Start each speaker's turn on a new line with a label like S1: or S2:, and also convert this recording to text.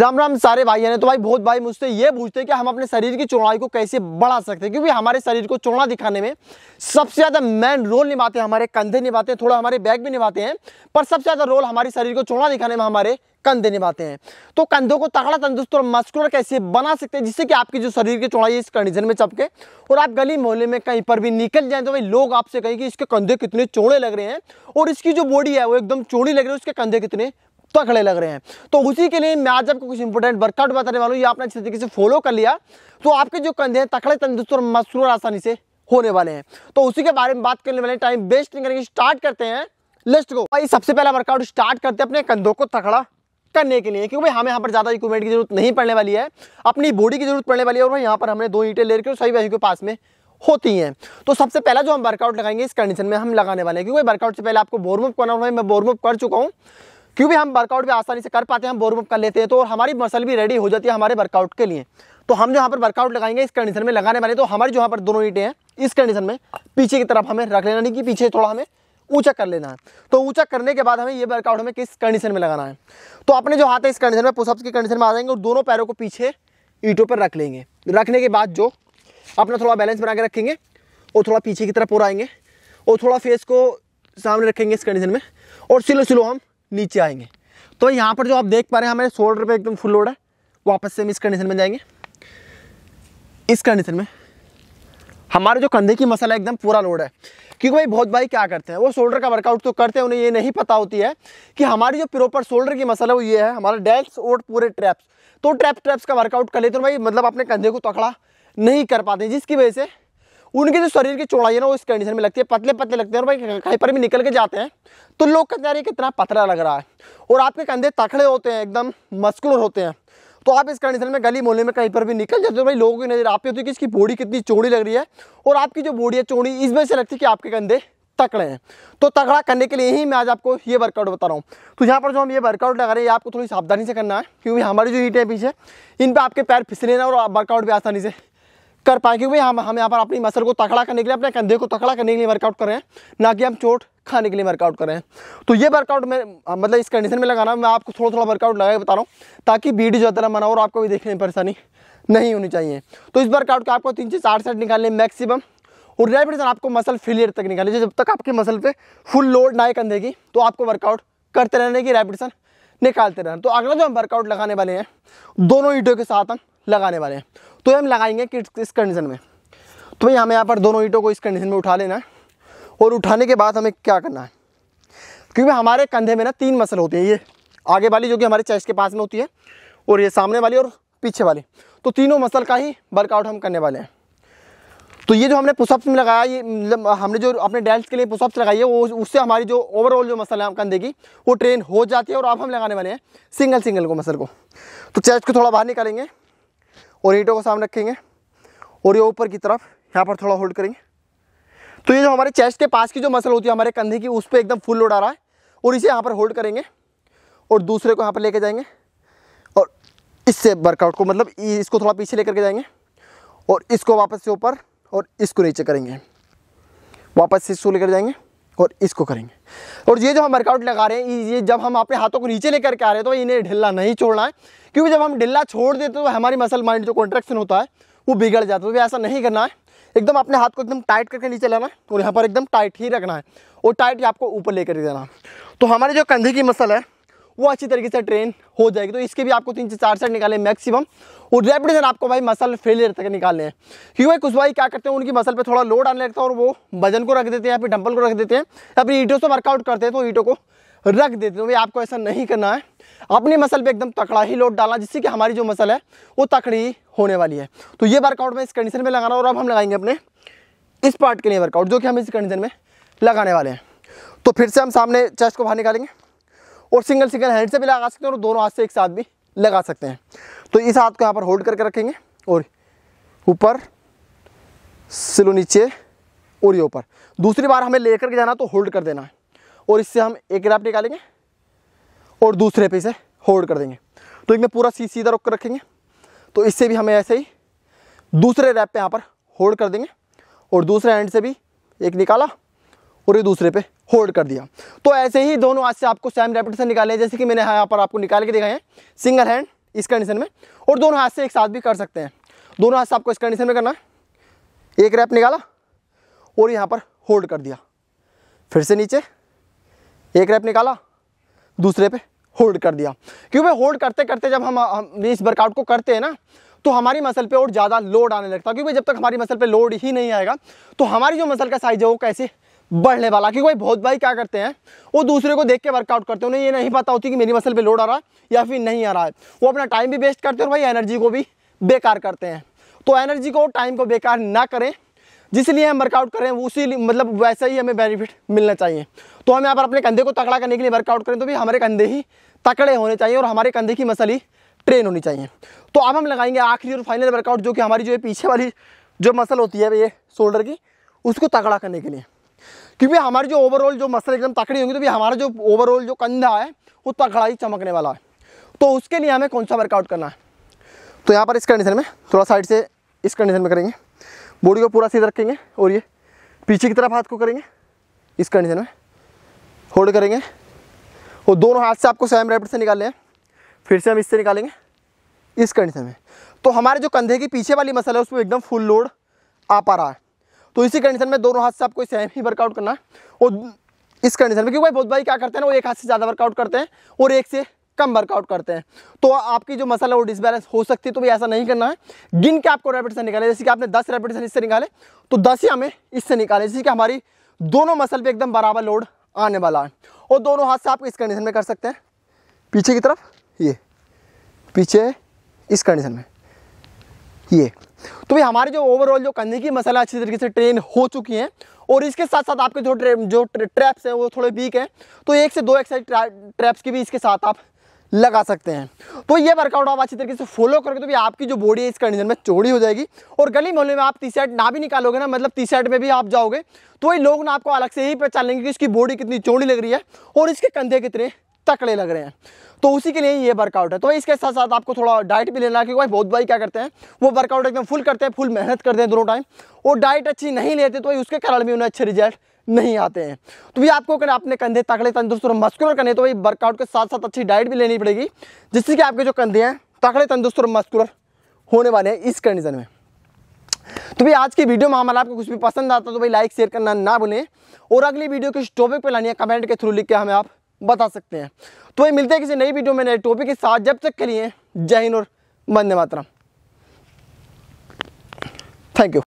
S1: राम राम सारे भाई ने तो भाई बहुत भाई मुझसे ये पूछते हैं कि हम अपने शरीर की चौड़ाई को कैसे बढ़ा सकते हैं क्योंकि हमारे शरीर को चौड़ा दिखाने में सबसे ज़्यादा मेन रोल निभाते हैं हमारे कंधे निभाते हैं थोड़ा हमारे बैग भी निभाते हैं पर सबसे ज़्यादा रोल हमारे शरीर को चौड़ा दिखाने में हमारे कंधे निभाते हैं तो कंधों को तगड़ा तंदुरुस्त और मस्कुलर कैसे बना सकते हैं जिससे कि आपकी जो शरीर की चौड़ाई इस कंडीशन में चपके और आप गली मोहल्ले में कहीं पर भी निकल जाए तो भाई लोग आपसे कहें कि इसके कंधे कितने चौड़े लग रहे हैं और इसकी जो बॉडी है वो एकदम चौड़ी लग रही है उसके कंधे कितने तो खड़े लग रहे हैं तो उसी के लिए मैं आज आपको कुछ इंपोर्टेंट वर्कआउट बताने वाला हूँ आपने अच्छे तरीके से फॉलो कर लिया तो आपके जो कंधे हैं तकड़े तंदुरुस्त और मसरूर आसानी से होने वाले हैं तो उसी के बारे में बात करने वाले टाइम वेस्ट नहीं करेंगे स्टार्ट करते हैं लिस्ट को भाई सबसे पहला वर्कआउट स्टार्ट करते हैं अपने कंधों को तकड़ा करने के लिए क्योंकि हमें यहाँ पर ज़्यादा इक्विपमेंट की जरूरत नहीं पड़ने वाली है अपनी बॉडी की जरूरत पड़ने वाली है और यहाँ पर हमने दो ईटे ले रखी और सही वैसे के पास में होती हैं तो सबसे पहला जो हम वर्कआउट लगाएंगे इस कंडीशन में हम लगाने वाले हैं क्योंकि वर्कआउट से पहले आपको वार्म अप करना है मैं वार्म अप कर चुका हूँ क्योंकि हम वर्कआउट भी आसानी से कर पाते हैं हम बोर्म कर लेते हैं तो और हमारी मसल भी रेडी हो जाती है हमारे वर्कआउट के लिए तो हम जो यहाँ पर वर्कआउट लगाएंगे इस कंडीशन में लगाने वाले तो हमारी जो यहाँ पर दोनों ईटें हैं इस कंडीशन में पीछे की तरफ हमें रख लेना नहीं कि पीछे थोड़ा हमें ऊंचा कर लेना है तो ऊंचा करने के बाद हमें ये वर्कआउट हमें किस कंडीशन में लगाना है तो अपने जो हाथ है इस कंडीशन में पुषअप्स की कंडीशन में आ जाएंगे और दोनों पैरों को पीछे ईटों पर रख लेंगे रखने के बाद जो अपना थोड़ा बैलेंस बना के रखेंगे और थोड़ा पीछे की तरफ और आएंगे और थोड़ा फेस को सामने रखेंगे इस कंडीशन में और सिलो सिलो हम नीचे आएंगे तो यहाँ पर जो आप देख पा रहे हैं हमारे शोल्डर पे एकदम फुल लोड है वापस से हम इस कंडीशन में जाएंगे इस कंडीशन में हमारे जो कंधे की मसल है एकदम पूरा लोड है क्योंकि भाई बहुत भाई क्या करते हैं वो शोल्डर का वर्कआउट तो करते हैं उन्हें ये नहीं पता होती है कि हमारी जो प्रॉपर शोल्डर की मसल है वो ये है हमारा डेल्स और पूरे ट्रैप्स तो ट्रैप ट्रैप्स का वर्कआउट कर लेते हैं भाई मतलब अपने कंधे को तकड़ा नहीं कर पाते जिसकी वजह से उनके जो शरीर की चौड़ाई है ना वो इस कंडीशन में लगती है पतले पतले लगते हैं और भाई कहीं पर भी निकल के जाते हैं तो लोग कहते हैं कितना पतला लग रहा है और आपके कंधे तखड़े होते हैं एकदम मस्कुलर होते हैं तो आप इस कंडीशन में गली मोहल्ले में कहीं पर भी निकल जाते हो भाई लोगों की नज़र आप पे होती है कि इसकी बॉडी कितनी चौड़ी लग रही है और आपकी जो बॉडी है चौड़ी इस वजह से लगती है कि आपके कंधे तकड़े हैं तो तगड़ा करने के लिए ही मैं आज आपको ये वर्कआउट बता रहा हूँ तो यहाँ पर जो हम ये वर्कआउट लगा रहे हैं आपको थोड़ी सावधानी से करना है क्योंकि हमारी जो ईटें पीछे इन पर आपके पैर फिसले ना और वर्कआउट भी आसानी से कर पाए क्योंकि हम हम यहाँ पर अपनी मसल को तकड़ा करने के लिए अपने कंधे को तकड़ा करने के लिए वर्कआउट कर रहे हैं ना कि हम चोट खाने के लिए वर्कआउट कर रहे हैं तो ये वर्कआउट में मतलब इस कंडीशन में लगाना मैं आपको थोड़ा थोड़ा वर्कआउट लगा के बता रहा हूँ ताकि वीडियो ज़्यादा लंबा ना हो और आपको भी देखने में परेशानी नहीं होनी चाहिए तो इस वर्कआउट का आपको तीन से चार सेट निकालने मैक्सिमम और रेपिटेशन आपको मसल फेलियर तक निकालने जब तक आपके मसल पर फुल लोड ना कंधे की तो आपको वर्कआउट करते रहने की रेपिटेशन निकालते रहना तो अगला जो हम वर्कआउट लगाने वाले हैं दोनों ईटों के साथ हम लगाने वाले हैं तो हम लगाएंगे कि इस कंडीशन में तो भाई हमें यहाँ पर दोनों ईंटों को इस कंडीशन में उठा लेना है और उठाने के बाद हमें क्या करना है क्योंकि हमारे कंधे में ना तीन मसल होती हैं ये आगे वाली जो कि हमारे चेस्ट के पास में होती है और ये सामने वाली और पीछे वाली तो तीनों मसल का ही वर्कआउट हम करने वाले हैं तो ये जो हमने पुशअप्स में लगाया ये मतलब हमने जो अपने डेल्स के लिए पुषअप्स लगाई है वो उससे हमारी जो ओवरऑल जो मसल है कंधे की वो ट्रेन हो जाती है और अब हम लगाने वाले हैं सिंगल सिंगल को मसल को तो चेस्ट को थोड़ा बाहर निकालेंगे और ईंटों को सामने रखेंगे और ये ऊपर की तरफ यहाँ पर थोड़ा होल्ड करेंगे तो ये जो हमारे चेस्ट के पास की जो मसल होती है हमारे कंधे की उस पर एकदम फुल लोड आ रहा है और इसे यहाँ पर होल्ड करेंगे और दूसरे को यहाँ पर लेके जाएंगे और इससे वर्कआउट को मतलब इसको थोड़ा पीछे लेकर के जाएंगे और इसको वापस से ऊपर और इसको नीचे करेंगे वापस से इसको लेकर जाएंगे और इसको करेंगे और ये जो हम वर्कआउट लगा रहे हैं ये जब हम अपने हाथों को नीचे लेकर के आ रहे हैं तो इन्हें ढिल्ला नहीं छोड़ना है क्योंकि जब हम ढिल्ला छोड़ देते तो हमारी मसल माइंड जो कॉन्ट्रेक्शन होता है वो बिगड़ जाता है तो ऐसा नहीं करना है एकदम अपने हाथ को एकदम टाइट करके नीचे लाना है और यहाँ पर एकदम टाइट ही रखना है और टाइट आपको ऊपर लेकर देना है तो हमारे जो कंधे की मसल है वो अच्छी तरीके से ट्रेन हो जाएगी तो इसके भी आपको तीन से चार सेट निकाले मैक्सिमम और रेपिडेशन आपको भाई मसल फेलियर तक निकालने हैं क्योंकि कुछ भाई क्या करते हैं उनकी मसल पे थोड़ा लोड आने लगता है और वो वजन को रख देते हैं या फिर डंबल को रख देते हैं या फिर ईटों से वर्कआउट करते हैं तो ईटों को रख देते हैं तो भाई आपको ऐसा नहीं करना है अपनी मसल पर एकदम तकड़ा ही लोड डालना जिससे कि हमारी जो मसल है वो तकड़ी होने वाली है तो ये वर्कआउट में इस कंडीशन में लगाना और अब हम लगाएंगे अपने इस पार्ट के लिए वर्कआउट जो कि हम इस कंडीशन में लगाने वाले हैं तो फिर से हम सामने चेस्ट को बाहर निकालेंगे और सिंगल सिंगल हैंड से भी लगा सकते हैं और दोनों हाथ से एक साथ भी लगा सकते हैं तो इस हाथ को यहाँ पर होल्ड करके रखेंगे और ऊपर सिलो नीचे और ये ऊपर दूसरी बार हमें लेकर के जाना तो होल्ड कर देना है और इससे हम एक रैप निकालेंगे और दूसरे पे इसे होल्ड कर देंगे तो एक में पूरा सी सीधा रोक कर रखेंगे तो इससे भी हमें ऐसे ही दूसरे रैप पे यहाँ पर होल्ड कर देंगे और दूसरे हैंड से भी एक निकाला और ये दूसरे पे होल्ड कर दिया तो ऐसे ही दोनों हाथ से आपको सेम रेपिटेशन निकाले हैं जैसे कि मैंने यहाँ पर आपको निकाल के दिखाए हैं सिंगल हैंड इस कंडीशन में और दोनों हाथ से एक साथ भी कर सकते हैं दोनों हाथ से आपको इस कंडीशन में करना है एक रैप निकाला और यहाँ पर होल्ड कर दिया फिर से नीचे एक रैप निकाला दूसरे पे होल्ड कर दिया क्योंकि होल्ड करते करते जब हम, हम इस वर्कआउट को करते हैं ना तो हमारी मसल पे और ज़्यादा लोड आने लगता है क्योंकि जब तक हमारी मसल पे लोड ही नहीं आएगा तो हमारी जो मसल का साइज है वो कैसे बढ़ने वाला क्योंकि भाई बहुत भाई क्या करते हैं वो दूसरे को देख के वर्कआउट करते हैं उन्हें ये नहीं पता होती कि मेरी मसल पे लोड आ रहा है या फिर नहीं आ रहा है वो अपना टाइम भी वेस्ट करते हैं और भाई एनर्जी को भी बेकार करते हैं तो एनर्जी को टाइम को बेकार ना करें जिसलिए हम वर्कआउट करें उसी मतलब वैसा ही हमें बेनिफिट मिलना चाहिए तो हम यहाँ पर अपने कंधे को तकड़ा करने के लिए वर्कआउट करें तो भी हमारे कंधे ही तकड़े होने चाहिए और हमारे कंधे की मसल ही ट्रेन होनी चाहिए तो अब हम लगाएंगे आखिरी और फाइनल वर्कआउट जो कि हमारी जो है पीछे वाली जो मसल होती है ये शोल्डर की उसको तगड़ा करने के लिए क्योंकि हमारी जो ओवरऑल जो मसल एकदम तकड़ी होंगी तो भी हमारा जो ओवरऑल जो कंधा है वो तकड़ा ही चमकने वाला है तो उसके लिए हमें कौन सा वर्कआउट करना है तो यहाँ पर इस कंडीशन में थोड़ा साइड से इस कंडीशन में करेंगे बॉडी को पूरा सीधा रखेंगे और ये पीछे की तरफ हाथ को करेंगे इस कंडीशन में होल्ड करेंगे और दोनों हाथ से आपको सेम रेपिड से निकालने लें फिर से हम इससे निकालेंगे इस कंडीशन में तो हमारे जो कंधे की पीछे वाली मसल है उसमें एकदम फुल लोड आ पा रहा है तो इसी कंडीशन में दोनों हाथ से आपको सेम ही वर्कआउट करना और इस कंडीशन में क्योंकि बहुत भाई क्या करते हैं वो एक हाथ से ज़्यादा वर्कआउट करते हैं और एक से कम वर्कआउट करते हैं तो आपकी जो मसल है वो डिसबैलेंस हो सकती है तो भी ऐसा नहीं करना है गिन के आपको रेपिटेशन निकाले जैसे कि आपने दस रेपिटेशन इससे निकाले तो दस ही हमें इससे निकाले जैसे कि हमारी दोनों मसल पे एकदम बराबर लोड आने वाला है और दोनों हाथ से आप इस कंडीशन में कर सकते हैं पीछे की तरफ ये पीछे इस कंडीशन में ये तो भाई हमारे जो ओवरऑल जो कंधे की मसाला अच्छी तरीके से ट्रेन हो चुकी हैं और इसके साथ साथ आपके जो ट्रे, जो ट्रैप्स हैं वो थोड़े वीक हैं तो एक से दो एक्सरसाइज ट्रैप्स की भी इसके साथ आप लगा सकते हैं तो ये वर्कआउट आप अच्छी तरीके से फॉलो करोगे तो भी आपकी जो बॉडी है इस कंडीशन में चौड़ी हो जाएगी और गली मोहल्ले में आप टी शर्ट ना भी निकालोगे ना मतलब टी शर्ट में भी आप जाओगे तो ये लोग ना आपको अलग से ही पहचान लेंगे कि इसकी बॉडी कितनी चौड़ी लग रही है और इसके कंधे कितने तकड़े लग रहे हैं तो उसी के लिए ये वर्कआउट है तो इसके साथ साथ आपको थोड़ा डाइट भी लेना क्योंकि बहुत भाई क्या करते हैं वो वर्कआउट एकदम फुल करते हैं फुल मेहनत करते हैं दोनों टाइम और डाइट अच्छी नहीं लेते तो उसके कारण भी उन्हें अच्छे रिजल्ट नहीं आते हैं तो भी आपको अगर अपने कंधे तकड़े तंदुरुस्त और मस्कुलर करने तो वही वर्कआउट के साथ साथ अच्छी डाइट भी लेनी पड़ेगी जिससे कि आपके जो कंधे हैं तकड़े तंदुरुस्त और मस्कुलर होने वाले हैं इस कंडीशन में तो भाई आज की वीडियो में हमारा आपको कुछ भी पसंद आता तो भाई लाइक शेयर करना ना भूलें और अगली वीडियो किस टॉपिक पर लानी है कमेंट के थ्रू लिख के हमें आप बता सकते हैं तो वही मिलते हैं किसी नई वीडियो में नए टॉपिक के साथ जब तक के लिए जय हिंद और वंदे मातरम थैंक यू